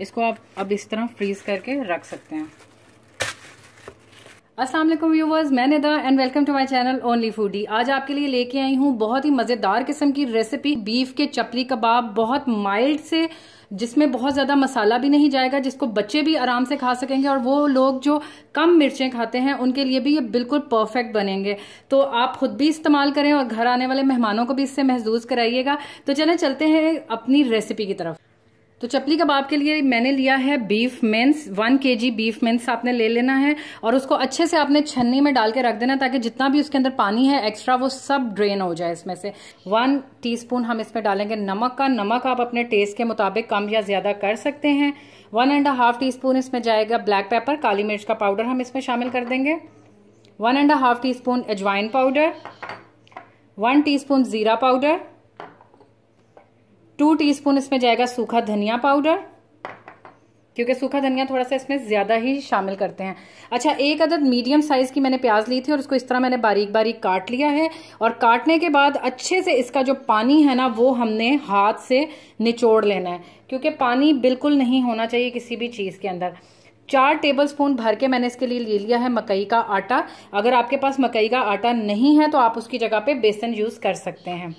इसको आप अब इस तरह फ्रीज करके रख सकते हैं असलम व्यूवर्स मैं Nida and welcome to my channel only foodie आज आपके लिए लेके आई हूँ बहुत ही मज़ेदार किस्म की रेसिपी बीफ के चपली कबाब बहुत माइल्ड से जिसमें बहुत ज़्यादा मसाला भी नहीं जाएगा जिसको बच्चे भी आराम से खा सकेंगे और वो लोग जो कम मिर्चें खाते हैं उनके लिए भी ये बिल्कुल परफेक्ट बनेंगे तो आप खुद भी इस्तेमाल करें और घर आने वाले मेहमानों को भी इससे महजूज कराइएगा तो चले चलते हैं अपनी रेसिपी की तरफ तो चपली कबाब के लिए मैंने लिया है बीफ मिन्स वन के जी बीफ मिन्स आपने ले लेना है और उसको अच्छे से आपने छन्नी में डाल के रख देना ताकि जितना भी उसके अंदर पानी है एक्स्ट्रा वो सब ड्रेन हो जाए इसमें से वन टीस्पून हम इसमें डालेंगे नमक का नमक आप अपने टेस्ट के मुताबिक कम या ज़्यादा कर सकते हैं one and half teaspoon इसमें जाएगा ब्लैक पेपर काली मिर्च का पाउडर हम इसमें शामिल कर देंगे one and half teaspoon अजवाइन पाउडर वन टी स्पून ज़ीरा पाउडर टू टीस्पून इसमें जाएगा सूखा धनिया पाउडर क्योंकि सूखा धनिया थोड़ा सा इसमें ज़्यादा ही शामिल करते हैं अच्छा एक अदद मीडियम साइज़ की मैंने प्याज ली थी और उसको इस तरह मैंने बारीक बारीक काट लिया है और काटने के बाद अच्छे से इसका जो पानी है ना वो हमने हाथ से निचोड़ लेना है क्योंकि पानी बिल्कुल नहीं होना चाहिए किसी भी चीज़ के अंदर चार टेबल स्पून भर के मैंने इसके लिए ले लिया है मकई का आटा अगर आपके पास मकई का आटा नहीं है तो आप उसकी जगह पे बेसन यूज़ कर सकते हैं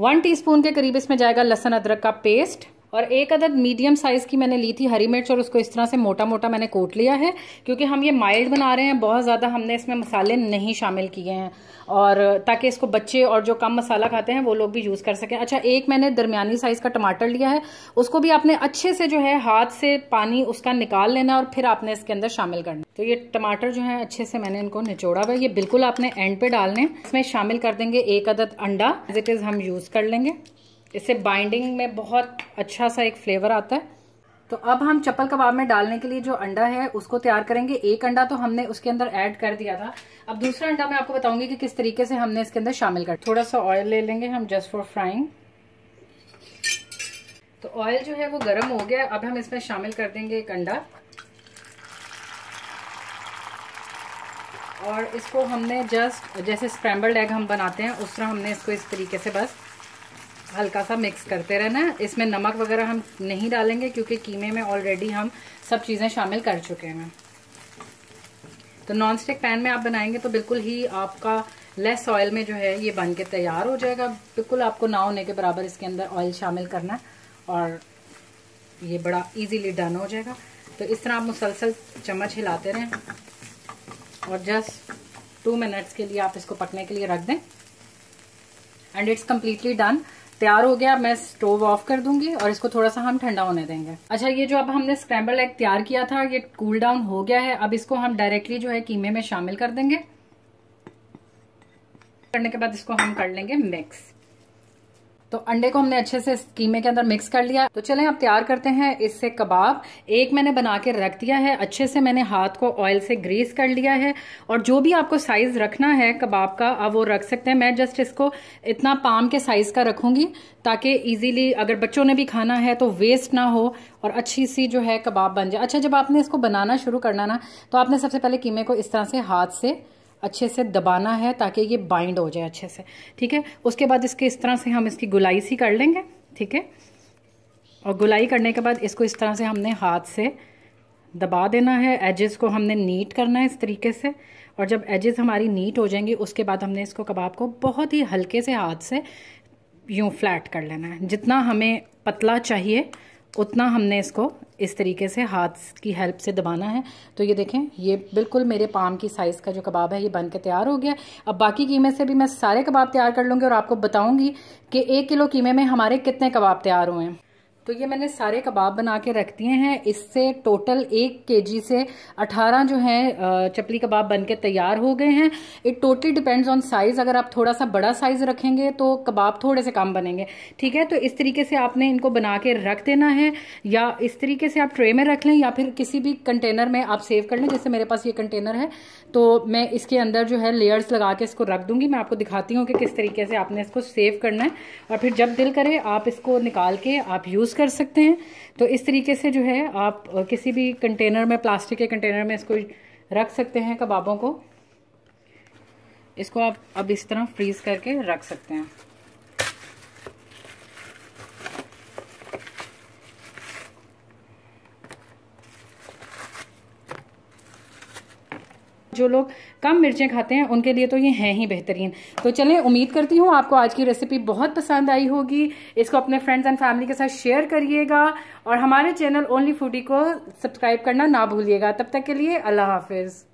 वन टीस्पून के करीब इसमें जाएगा लहसन अदरक का पेस्ट और एक अदद मीडियम साइज़ की मैंने ली थी हरी मिर्च और उसको इस तरह से मोटा मोटा मैंने कोट लिया है क्योंकि हम ये माइल्ड बना रहे हैं बहुत ज़्यादा हमने इसमें मसाले नहीं शामिल किए हैं और ताकि इसको बच्चे और जो कम मसाला खाते हैं वो लोग भी यूज़ कर सकें अच्छा एक मैंने दरमियानी साइज़ का टमाटर लिया है उसको भी आपने अच्छे से जो है हाथ से पानी उसका निकाल लेना और फिर आपने इसके अंदर शामिल करना तो ये टमाटर जो है अच्छे से मैंने इनको निचोड़ा हुआ ये बिल्कुल आपने एंड पे डालने इसमें शामिल कर देंगे एक अदद अंडा एज इट इज़ हम यूज़ कर लेंगे इससे बाइंडिंग में बहुत अच्छा सा एक फ्लेवर आता है तो अब हम चप्पल कबाब में डालने के लिए जो अंडा है उसको तैयार करेंगे एक अंडा तो हमने उसके अंदर ऐड कर दिया था अब दूसरा अंडा मैं आपको बताऊंगी कि किस तरीके से हमने इसके अंदर शामिल कर थोड़ा सा ऑयल ले लेंगे हम जस्ट फॉर फ्राइंग तो ऑयल जो है वो गर्म हो गया अब हम इसमें शामिल कर देंगे एक अंडा और इसको हमने जस्ट जैसे स्क्रैम्बल्ड एग हम बनाते हैं उस तरह हमने इसको इस तरीके से बस हल्का सा मिक्स करते रहना है इसमें नमक वगैरह हम नहीं डालेंगे क्योंकि कीमे में ऑलरेडी हम सब चीज़ें शामिल कर चुके हैं तो नॉन स्टिक पैन में आप बनाएंगे तो बिल्कुल ही आपका लेस ऑयल में जो है ये बन के तैयार हो जाएगा बिल्कुल आपको ना होने के बराबर इसके अंदर ऑयल शामिल करना और ये बड़ा इजीली डन हो जाएगा तो इस तरह आप मुसलसल चम्मच हिलाते रहें और जस्ट टू मिनट्स के लिए आप इसको पकने के लिए रख दें एंड इट्स कम्प्लीटली डन तैयार हो गया मैं स्टोव ऑफ कर दूंगी और इसको थोड़ा सा हम ठंडा होने देंगे अच्छा ये जो अब हमने स्क्रैम्बल एग तैयार किया था ये कूल डाउन हो गया है अब इसको हम डायरेक्टली जो है कीमे में शामिल कर देंगे करने के बाद इसको हम कर लेंगे मिक्स तो अंडे को हमने अच्छे से कीमे के अंदर मिक्स कर लिया तो चलें अब तैयार करते हैं इससे कबाब एक मैंने बना के रख दिया है अच्छे से मैंने हाथ को ऑयल से ग्रीस कर लिया है और जो भी आपको साइज़ रखना है कबाब का आप वो रख सकते हैं मैं जस्ट इसको इतना पाम के साइज़ का रखूंगी ताकि इजीली अगर बच्चों ने भी खाना है तो वेस्ट ना हो और अच्छी सी जो है कबाब बन जाए अच्छा जब आपने इसको बनाना शुरू करना ना तो आपने सबसे पहले कीमे को इस तरह से हाथ से अच्छे से दबाना है ताकि ये बाइंड हो जाए अच्छे से ठीक है उसके बाद इसके इस तरह से हम इसकी गुलाई सी कर लेंगे ठीक है और गुलाई करने के बाद इसको इस तरह से हमने हाथ से दबा देना है एजेस को हमने नीट करना है इस तरीके से और जब एजेस हमारी नीट हो जाएंगी उसके बाद हमने इसको कबाब को बहुत ही हल्के से हाथ से यूँ फ्लैट कर लेना है जितना हमें पतला चाहिए उतना हमने इसको इस तरीके से हाथ की हेल्प से दबाना है तो ये देखें ये बिल्कुल मेरे पाम की साइज़ का जो कबाब है ये बन के तैयार हो गया अब बाकी कीमे से भी मैं सारे कबाब तैयार कर लूँगी और आपको बताऊँगी कि एक किलो कीमे में हमारे कितने कबाब तैयार हुए हैं तो ये मैंने सारे कबाब बना के रख दिए हैं इससे टोटल एक केजी से 18 जो है चपली कबाब बन के तैयार हो गए हैं it totally depends on size अगर आप थोड़ा सा बड़ा साइज़ रखेंगे तो कबाब थोड़े से कम बनेंगे ठीक है तो इस तरीके से आपने इनको बना के रख देना है या इस तरीके से आप ट्रे में रख लें या फिर किसी भी कंटेनर में आप सेव कर लें जैसे मेरे पास ये कंटेनर है तो मैं इसके अंदर जो है लेयर्स लगा के इसको रख दूंगी मैं आपको दिखाती हूँ कि किस तरीके से आपने इसको सेव करना है और फिर जब दिल करे आप इसको निकाल के आप यूज़ यूज़ कर सकते हैं तो इस तरीके से जो है आप किसी भी कंटेनर में प्लास्टिक के कंटेनर में इसको रख सकते हैं कबाबों को इसको आप अब इस तरह फ्रीज़ करके रख सकते हैं जो लोग कम मिर्चें खाते हैं उनके लिए तो ये हैं ही बेहतरीन तो चलें उम्मीद करती हूँ आपको आज की रेसिपी बहुत पसंद आई होगी इसको अपने फ्रेंड्स एंड फैमिली के साथ शेयर करिएगा और हमारे चैनल ओनली फूडी को सब्सक्राइब करना ना भूलिएगा तब तक के लिए अल्लाह हाफिज़